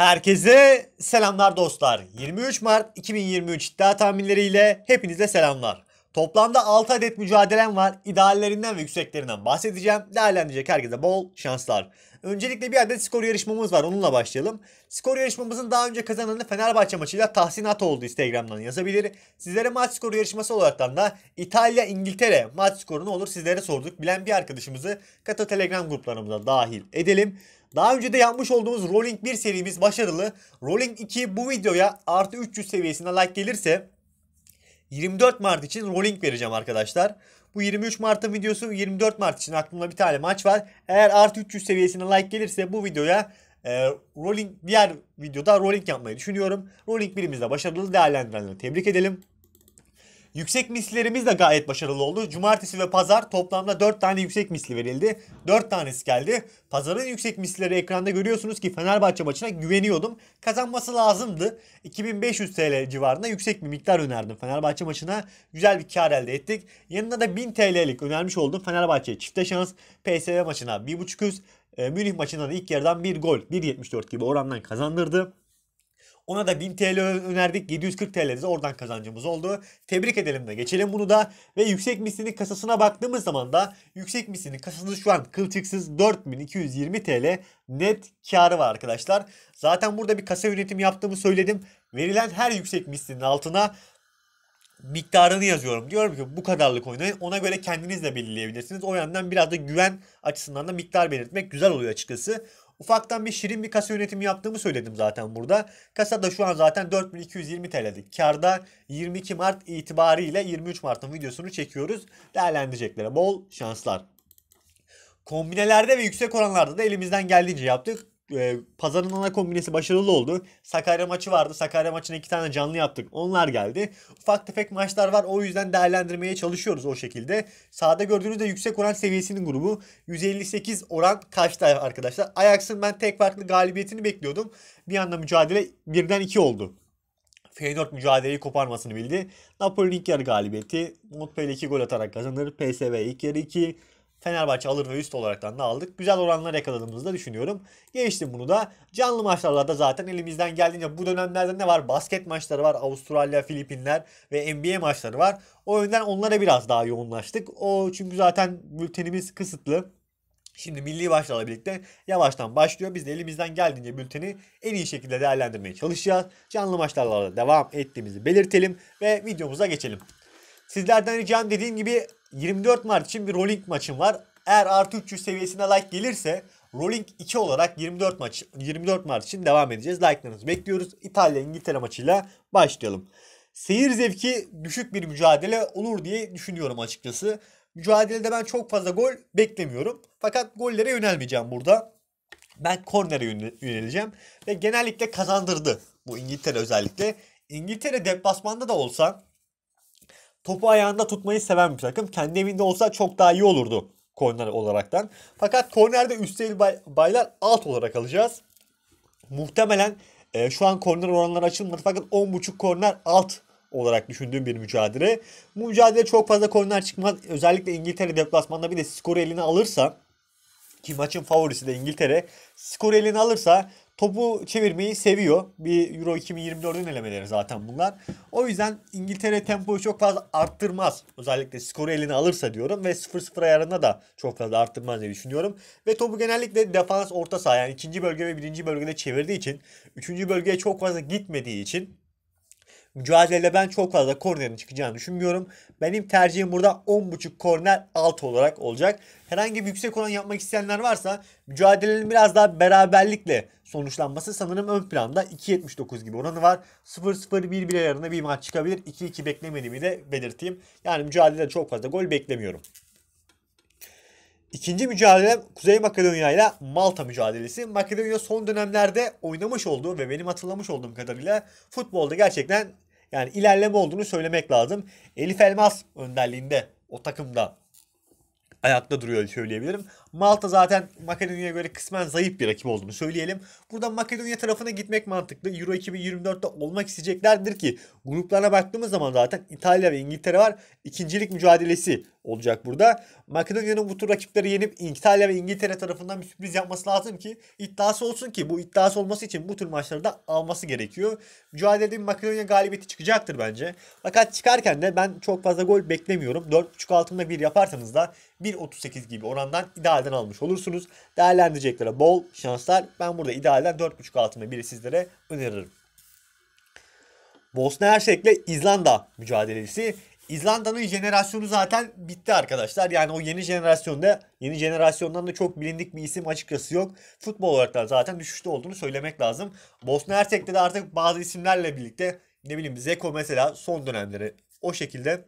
Herkese selamlar dostlar. 23 Mart 2023 iddia tahminleriyle hepinize selamlar. Toplamda 6 adet mücadelem var. İdeallerinden ve yükseklerinden bahsedeceğim. Değerlendirecek herkese bol şanslar. Öncelikle bir adet skor yarışmamız var. Onunla başlayalım. Skor yarışmamızın daha önce kazananı Fenerbahçe maçıyla Tahsin Ato oldu Instagram'dan yazabilir. Sizlere maç skoru yarışması olaraktan da İtalya-İngiltere maç skorunu olur sizlere sorduk. Bilen bir arkadaşımızı Kata Telegram gruplarımıza dahil edelim. Daha önce de yapmış olduğumuz Rolling 1 serimiz başarılı. Rolling 2 bu videoya artı 300 seviyesine like gelirse 24 Mart için rolling vereceğim arkadaşlar. Bu 23 Mart'ın videosu 24 Mart için aklımda bir tane maç var. Eğer artı 300 seviyesine like gelirse bu videoya e, rolling diğer videoda rolling yapmayı düşünüyorum. Rolling birimizde başarılı değerlendirenleri tebrik edelim. Yüksek mislerimiz de gayet başarılı oldu. Cumartesi ve pazar toplamda 4 tane yüksek misli verildi. 4 tanesi geldi. Pazarın yüksek misleri ekranda görüyorsunuz ki Fenerbahçe maçına güveniyordum. Kazanması lazımdı. 2500 TL civarında yüksek bir miktar önerdim. Fenerbahçe maçına güzel bir kar elde ettik. Yanında da 1000 TL'lik önermiş oldum. Fenerbahçe çifte şans. PSV maçına 1.500 yüz. E, Münih maçında da ilk yarıdan bir gol 1.74 gibi orandan kazandırdı. Ona da 1000 TL önerdik. 740 TL'de oradan kazancımız oldu. Tebrik edelim de geçelim bunu da. Ve yüksek mislinin kasasına baktığımız zaman da yüksek mislinin kasası şu an kılçıksız 4220 TL net karı var arkadaşlar. Zaten burada bir kasa yönetimi yaptığımı söyledim. Verilen her yüksek mislinin altına miktarını yazıyorum. Diyorum ki bu kadarlık oynayın. Ona göre kendiniz de belirleyebilirsiniz. O yandan biraz da güven açısından da miktar belirtmek güzel oluyor açıkçası. Ufaktan bir şirin bir kasa yönetimi yaptığımı söyledim zaten burada. Kasa da şu an zaten 4220 TL'dik. Karda 22 Mart itibariyle 23 Mart'ın videosunu çekiyoruz. Değerlendireceklere bol şanslar. Kombinelerde ve yüksek oranlarda da elimizden geldiğince yaptık e, pazarın ana kombinesi başarılı oldu. Sakarya maçı vardı. Sakarya maçına iki tane canlı yaptık. Onlar geldi. Ufak tefek maçlar var. O yüzden değerlendirmeye çalışıyoruz o şekilde. Sağda gördüğünüz de yüksek oran seviyesinin grubu. 158 oran kaçtı arkadaşlar. Ajax'ın ben tek farklı galibiyetini bekliyordum. Bir anda mücadele birden iki oldu. Feyenoord mücadeleyi koparmasını bildi. Napoli'nin ilk yarı galibiyeti. Montpellier 2 gol atarak kazanır. PSV ilk yarı 2. Fenerbahçe alır ve üst olaraktan da aldık. Güzel oranlar yakaladığımızı da düşünüyorum. Geçtim bunu da. Canlı maçlarda zaten elimizden geldiğince bu dönemlerde ne var? Basket maçları var. Avustralya, Filipinler ve NBA maçları var. O yüzden onlara biraz daha yoğunlaştık. O çünkü zaten bültenimiz kısıtlı. Şimdi milli başlarla birlikte yavaştan başlıyor. Biz de elimizden geldiğince bülteni en iyi şekilde değerlendirmeye çalışacağız. Canlı maçlarla devam ettiğimizi belirtelim ve videomuza geçelim. Sizlerden ricam dediğim gibi 24 Mart için bir rolling maçım var. Eğer artı 300 seviyesine like gelirse rolling 2 olarak 24 maç 24 Mart için devam edeceğiz. Like'larınızı bekliyoruz. İtalya İngiltere maçıyla başlayalım. Seyir zevki düşük bir mücadele olur diye düşünüyorum açıkçası. Mücadelede ben çok fazla gol beklemiyorum. Fakat gollere yönelmeyeceğim burada. Ben kornere yöneleceğim. Ve genellikle kazandırdı bu İngiltere özellikle. İngiltere deplasmanda da olsa topu ayağında tutmayı seven bir takım. Kendi evinde olsa çok daha iyi olurdu korner olaraktan. Fakat kornerde üstelik bay, baylar alt olarak alacağız. Muhtemelen e, şu an korner oranları açılmadı fakat 10.5 korner alt olarak düşündüğüm bir mücadele. Bu mücadele çok fazla korner çıkmaz. Özellikle İngiltere deplasmanda bir de skoru eline alırsa ki maçın favorisi de İngiltere skoru eline alırsa topu çevirmeyi seviyor. Bir Euro 2024'ün elemeleri zaten bunlar. O yüzden İngiltere tempoyu çok fazla arttırmaz. Özellikle skoru eline alırsa diyorum ve 0-0 ayarında da çok fazla arttırmaz diye düşünüyorum. Ve topu genellikle defans orta saha yani ikinci bölge ve birinci bölgede çevirdiği için, üçüncü bölgeye çok fazla gitmediği için Mücadelede ben çok fazla kornerin çıkacağını düşünmüyorum. Benim tercihim burada 10.5 korner alt olarak olacak. Herhangi bir yüksek oran yapmak isteyenler varsa mücadelenin biraz daha beraberlikle sonuçlanması sanırım ön planda 2.79 gibi oranı var. 0-0-1-1 ayarında bir maç çıkabilir. 2-2 beklemediğimi de belirteyim. Yani mücadelede çok fazla gol beklemiyorum. İkinci mücadele Kuzey Makedonya ile Malta mücadelesi. Makedonya son dönemlerde oynamış olduğu ve benim hatırlamış olduğum kadarıyla futbolda gerçekten yani ilerleme olduğunu söylemek lazım. Elif Elmas önderliğinde o takımda ayakta duruyor söyleyebilirim. Malta zaten Makedonya'ya göre kısmen zayıf bir rakip olduğunu söyleyelim. Buradan Makedonya tarafına gitmek mantıklı. Euro 2024'te olmak isteyeceklerdir ki gruplarına baktığımız zaman zaten İtalya ve İngiltere var. İkincilik mücadelesi olacak burada. Makedonya'nın bu tur rakipleri yenip İtalya ve İngiltere tarafından bir sürpriz yapması lazım ki iddiası olsun ki bu iddiası olması için bu tür maçları da alması gerekiyor. Mücadelede Makedonya galibiyeti çıkacaktır bence. Fakat çıkarken de ben çok fazla gol beklemiyorum. 4.5 altında bir yaparsanız da 1.38 gibi orandan ideal idealden almış olursunuz. Değerlendireceklere bol şanslar. Ben burada idealden 4.5 altında biri sizlere öneririm. Bosna Herşek ile İzlanda mücadelesi. İzlanda'nın jenerasyonu zaten bitti arkadaşlar. Yani o yeni jenerasyonda yeni jenerasyondan da çok bilindik bir isim açıkçası yok. Futbol olarak da zaten düşüşte olduğunu söylemek lazım. Bosna Hersek'te de artık bazı isimlerle birlikte ne bileyim Zeko mesela son dönemleri o şekilde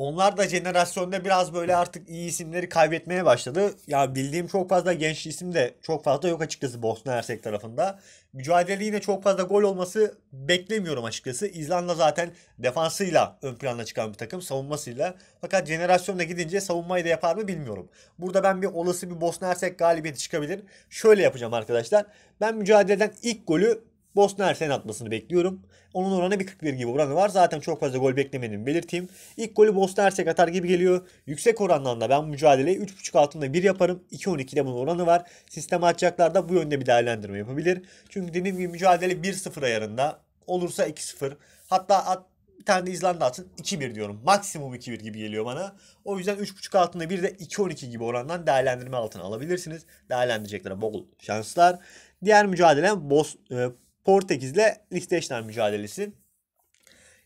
onlar da jenerasyonda biraz böyle artık iyi isimleri kaybetmeye başladı. Ya bildiğim çok fazla genç isim de çok fazla yok açıkçası Bosna Hersek tarafında. Mücadele yine çok fazla gol olması beklemiyorum açıkçası. İzlanda zaten defansıyla ön plana çıkan bir takım savunmasıyla. Fakat jenerasyonda gidince savunmayı da yapar mı bilmiyorum. Burada ben bir olası bir Bosna Hersek galibiyeti çıkabilir. Şöyle yapacağım arkadaşlar. Ben mücadeleden ilk golü Bosna Ersen atmasını bekliyorum. Onun oranı bir 41 gibi oranı var. Zaten çok fazla gol beklemedim belirteyim. İlk golü Bosna Ersek atar gibi geliyor. Yüksek orandan da ben mücadeleyi 3.5 altında 1 yaparım. 2.12'de bunun oranı var. Sistem atacaklar da bu yönde bir değerlendirme yapabilir. Çünkü dediğim gibi mücadele 1-0 ayarında. Olursa 2-0. Hatta at, bir tane de İzlanda atın 2-1 diyorum. Maksimum 2-1 gibi geliyor bana. O yüzden 3.5 altında bir de 2.12 gibi orandan değerlendirme altına alabilirsiniz. Değerlendireceklere bol şanslar. Diğer mücadele Bos, e, Portekiz'le Liechtenstein mücadelesi.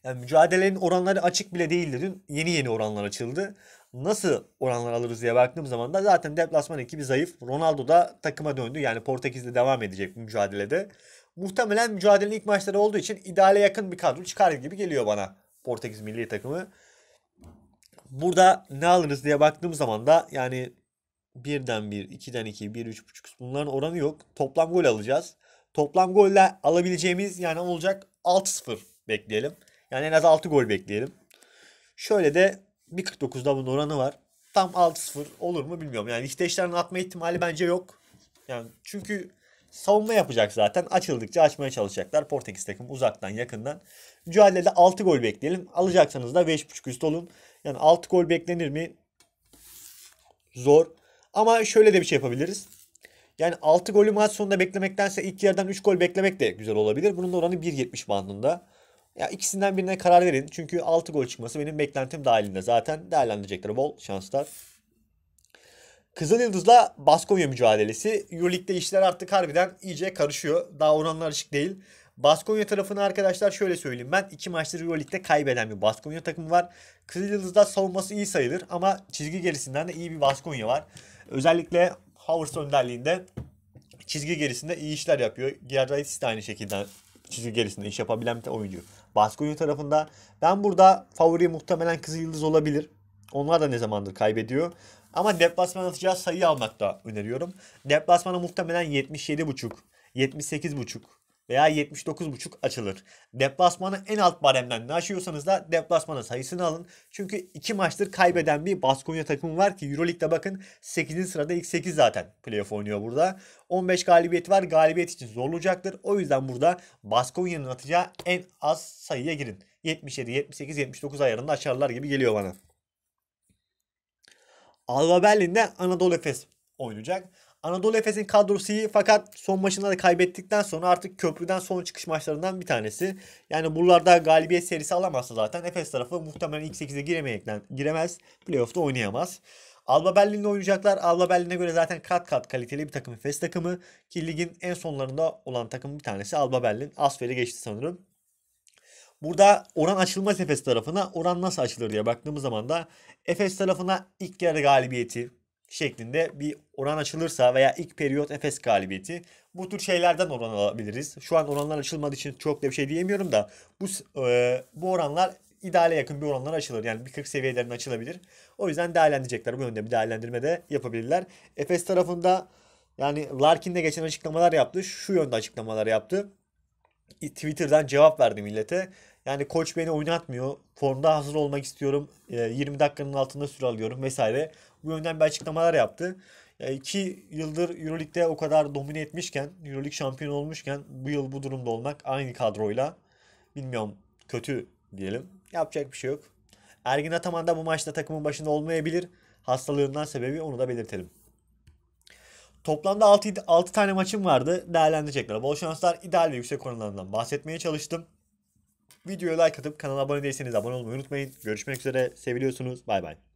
Yani mücadelenin oranları açık bile değildi dün. Yeni yeni oranlar açıldı. Nasıl oranlar alırız diye baktığım zaman da zaten deplasman ekibi zayıf. Ronaldo da takıma döndü. Yani Portekiz'le devam edecek mücadelede. Muhtemelen mücadelenin ilk maçları olduğu için ideale yakın bir kadro çıkar gibi geliyor bana Portekiz milli takımı. Burada ne alırız diye baktığım zaman da yani birden 1'den 1, iki bir üç buçuk bunların oranı yok. Toplam gol alacağız. Toplam golle alabileceğimiz yani olacak 6-0 bekleyelim. Yani en az 6 gol bekleyelim. Şöyle de 1.49'da bunun oranı var. Tam 6-0 olur mu bilmiyorum. Yani Lichtenstein'ın atma ihtimali bence yok. Yani çünkü savunma yapacak zaten. Açıldıkça açmaya çalışacaklar. Portekiz takım uzaktan yakından. Mücadelede 6 gol bekleyelim. Alacaksanız da 5.5 üst olun. Yani 6 gol beklenir mi? Zor. Ama şöyle de bir şey yapabiliriz. Yani 6 golü maç sonunda beklemektense ilk yerden 3 gol beklemek de güzel olabilir. Bunun da oranı 1.70 bandında. Ya ikisinden birine karar verin. Çünkü 6 gol çıkması benim beklentim dahilinde. Zaten değerlendirecekler bol şanslar. Kızıl Yıldız'la Baskonya mücadelesi. Euroleague'de işler artık harbiden iyice karışıyor. Daha oranlar açık değil. Baskonya tarafını arkadaşlar şöyle söyleyeyim. Ben iki maçtır Euroleague'de kaybeden bir Baskonya takımı var. Kızıl Yıldız'da savunması iyi sayılır ama çizgi gerisinden de iyi bir Baskonya var. Özellikle Howard önderliğinde çizgi gerisinde iyi işler yapıyor. Gerraitis de aynı şekilde çizgi gerisinde iş yapabilen bir oyuncu. Baskonya tarafında ben burada favori muhtemelen Kızıl Yıldız olabilir. Onlar da ne zamandır kaybediyor. Ama deplasman atacağı sayı almakta öneriyorum. Deplasmana muhtemelen 77.5, 78.5 veya 79.5 açılır. Deplasmanı en alt baremden ne aşıyorsanız da deplasmana sayısını alın. Çünkü iki maçtır kaybeden bir Baskonya takımı var ki Euroleague'de bakın 8. sırada ilk 8 zaten playoff oynuyor burada. 15 galibiyet var. Galibiyet için zorlayacaktır. O yüzden burada Baskonya'nın atacağı en az sayıya girin. 77, 78, 79 ayarında açarlar gibi geliyor bana. Alba Berlin'de Anadolu Efes oynayacak. Anadolu Efes'in kadrosu iyi fakat son maçında da kaybettikten sonra artık köprüden son çıkış maçlarından bir tanesi. Yani buralarda galibiyet serisi alamazsa zaten Efes tarafı muhtemelen ilk 8'e giremeyekten giremez. Playoff'ta oynayamaz. Alba Berlin'le oynayacaklar. Alba Berlin'e göre zaten kat kat kaliteli bir takım Efes takımı. Ki ligin en sonlarında olan takım bir tanesi Alba Berlin. Asfer'i geçti sanırım. Burada oran açılmaz Efes tarafına. Oran nasıl açılır diye baktığımız zaman da Efes tarafına ilk yarı galibiyeti şeklinde bir oran açılırsa veya ilk periyot Efes galibiyeti bu tür şeylerden oran alabiliriz. Şu an oranlar açılmadığı için çok da bir şey diyemiyorum da bu e, bu oranlar ideale yakın bir oranlar açılır. Yani bir 40 seviyelerine açılabilir. O yüzden değerlendirecekler. Bu yönde bir değerlendirme de yapabilirler. Efes tarafında yani Larkin de geçen açıklamalar yaptı. Şu yönde açıklamalar yaptı. Twitter'dan cevap verdi millete. Yani koç beni oynatmıyor. Formda hazır olmak istiyorum. 20 ee, dakikanın altında süre alıyorum vesaire. Bu yönden bir açıklamalar yaptı. 2 yıldır Euroleague'de o kadar domine etmişken, Euroleague şampiyon olmuşken bu yıl bu durumda olmak aynı kadroyla bilmiyorum kötü diyelim. Yapacak bir şey yok. Ergin Ataman da bu maçta takımın başında olmayabilir. Hastalığından sebebi onu da belirtelim. Toplamda 6, 6 tane maçım vardı. Değerlendirecekler. Bol şanslar ideal ve yüksek oranlarından bahsetmeye çalıştım. Videoya like atıp kanala abone değilseniz abone olmayı unutmayın. Görüşmek üzere. Seviliyorsunuz. Bay bay.